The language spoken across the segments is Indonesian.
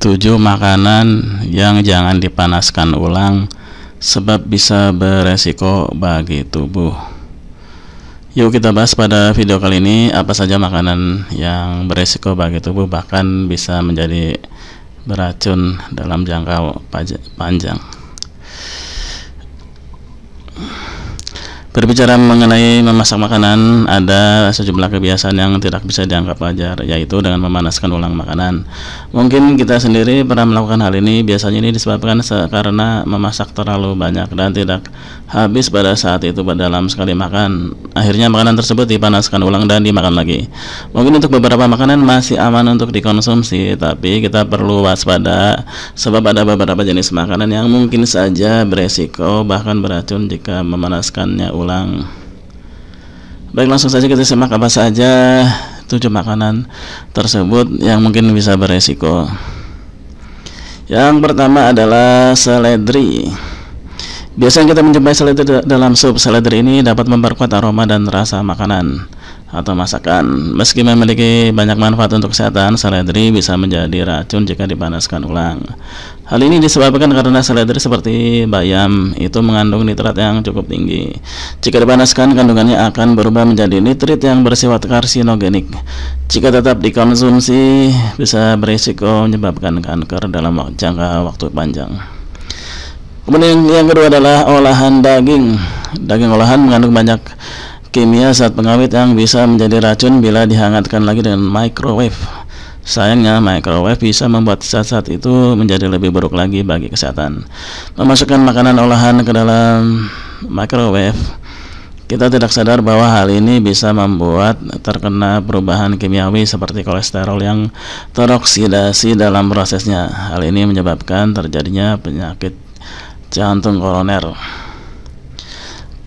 7 makanan yang jangan dipanaskan ulang sebab bisa beresiko bagi tubuh. Yuk kita bahas pada video kali ini apa saja makanan yang beresiko bagi tubuh bahkan bisa menjadi beracun dalam jangka panjang. Berbicara mengenai memasak makanan, ada sejumlah kebiasaan yang tidak bisa dianggap wajar, yaitu dengan memanaskan ulang makanan. Mungkin kita sendiri pernah melakukan hal ini, biasanya ini disebabkan karena memasak terlalu banyak dan tidak habis pada saat itu dalam sekali makan. Akhirnya makanan tersebut dipanaskan ulang dan dimakan lagi. Mungkin untuk beberapa makanan masih aman untuk dikonsumsi, tapi kita perlu waspada sebab ada beberapa jenis makanan yang mungkin saja beresiko bahkan beracun jika memanaskannya ulang baik langsung saja kita simak apa saja tujuh makanan tersebut yang mungkin bisa beresiko yang pertama adalah seledri biasanya kita menjumpai seledri dalam sup seledri ini dapat memperkuat aroma dan rasa makanan atau masakan. Meski memiliki banyak manfaat untuk kesehatan, seledri bisa menjadi racun jika dipanaskan ulang. Hal ini disebabkan karena seledri seperti bayam itu mengandung nitrat yang cukup tinggi. Jika dipanaskan, kandungannya akan berubah menjadi nitrit yang bersifat karsinogenik. Jika tetap dikonsumsi, bisa berisiko menyebabkan kanker dalam jangka waktu panjang. Kemudian yang kedua adalah olahan daging. Daging olahan mengandung banyak Kimia saat pengawet yang bisa menjadi racun bila dihangatkan lagi dengan microwave. Sayangnya, microwave bisa membuat zat-zat itu menjadi lebih buruk lagi bagi kesehatan. Memasukkan makanan olahan ke dalam microwave, kita tidak sadar bahwa hal ini bisa membuat terkena perubahan kimiawi seperti kolesterol yang teroksidasi dalam prosesnya. Hal ini menyebabkan terjadinya penyakit jantung koroner.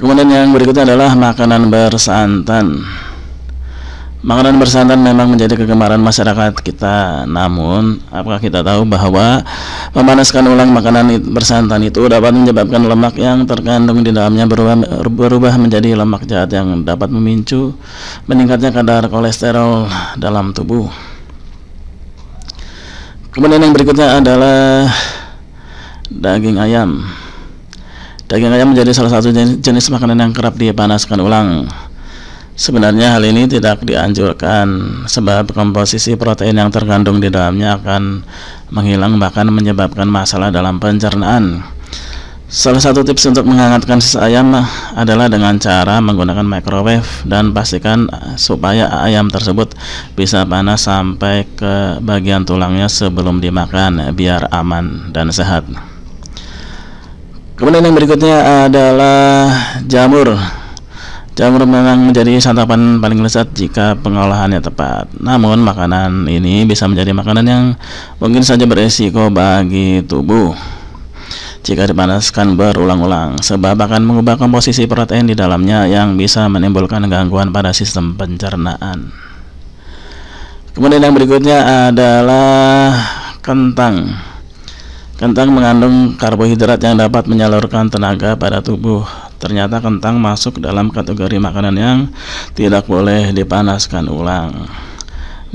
Kemudian yang berikutnya adalah makanan bersantan. Makanan bersantan memang menjadi kegemaran masyarakat kita. Namun, apakah kita tahu bahwa memanaskan ulang makanan bersantan itu dapat menyebabkan lemak yang terkandung di dalamnya berubah, berubah menjadi lemak jahat yang dapat memicu meningkatnya kadar kolesterol dalam tubuh. Kemudian yang berikutnya adalah daging ayam. Daging ayam menjadi salah satu jenis, jenis makanan yang kerap dipanaskan ulang. Sebenarnya hal ini tidak dianjurkan sebab komposisi protein yang terkandung di dalamnya akan menghilang bahkan menyebabkan masalah dalam pencernaan. Salah satu tips untuk menghangatkan sisa ayam adalah dengan cara menggunakan microwave dan pastikan supaya ayam tersebut bisa panas sampai ke bagian tulangnya sebelum dimakan biar aman dan sehat. Kemudian yang berikutnya adalah jamur. Jamur memang menjadi santapan paling lezat jika pengolahannya tepat. Namun makanan ini bisa menjadi makanan yang mungkin saja beresiko bagi tubuh jika dipanaskan berulang-ulang sebab akan mengubah komposisi protein di dalamnya yang bisa menimbulkan gangguan pada sistem pencernaan. Kemudian yang berikutnya adalah kentang. Kentang mengandung karbohidrat yang dapat menyalurkan tenaga pada tubuh. Ternyata kentang masuk dalam kategori makanan yang tidak boleh dipanaskan ulang.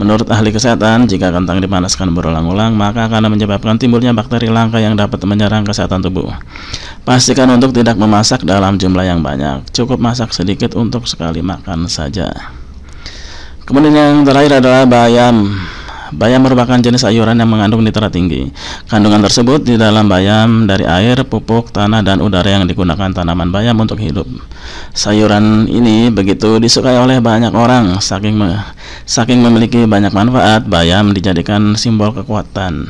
Menurut ahli kesehatan, jika kentang dipanaskan berulang-ulang, maka akan menyebabkan timbulnya bakteri langka yang dapat menyerang kesehatan tubuh. Pastikan untuk tidak memasak dalam jumlah yang banyak, cukup masak sedikit untuk sekali makan saja. Kemudian yang terakhir adalah bayam. Bayam merupakan jenis sayuran yang mengandung nitrat tinggi. Kandungan tersebut di dalam bayam dari air, pupuk, tanah, dan udara yang digunakan tanaman bayam untuk hidup. Sayuran ini begitu disukai oleh banyak orang. Saking, me saking memiliki banyak manfaat, bayam dijadikan simbol kekuatan.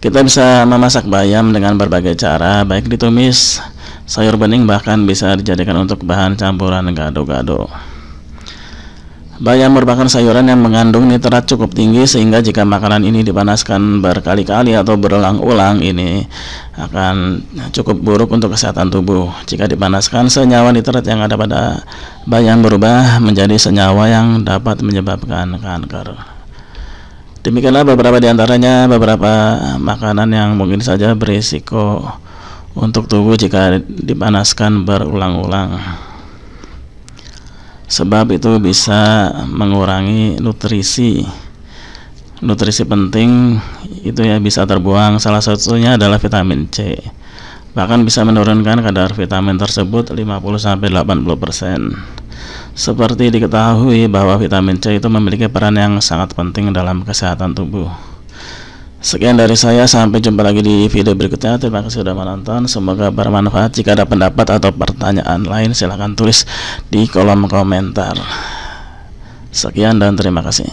Kita bisa memasak bayam dengan berbagai cara, baik ditumis, sayur bening bahkan bisa dijadikan untuk bahan campuran gado-gado bayam merupakan sayuran yang mengandung nitrat cukup tinggi sehingga jika makanan ini dipanaskan berkali-kali atau berulang-ulang ini akan cukup buruk untuk kesehatan tubuh. Jika dipanaskan, senyawa nitrat yang ada pada bayam berubah menjadi senyawa yang dapat menyebabkan kanker. Demikianlah beberapa di antaranya beberapa makanan yang mungkin saja berisiko untuk tubuh jika dipanaskan berulang-ulang sebab itu bisa mengurangi nutrisi nutrisi penting itu ya bisa terbuang salah satunya adalah vitamin C bahkan bisa menurunkan kadar vitamin tersebut 50-80% seperti diketahui bahwa vitamin C itu memiliki peran yang sangat penting dalam kesehatan tubuh Sekian dari saya, sampai jumpa lagi di video berikutnya. Terima kasih sudah menonton, semoga bermanfaat. Jika ada pendapat atau pertanyaan lain, silahkan tulis di kolom komentar. Sekian dan terima kasih.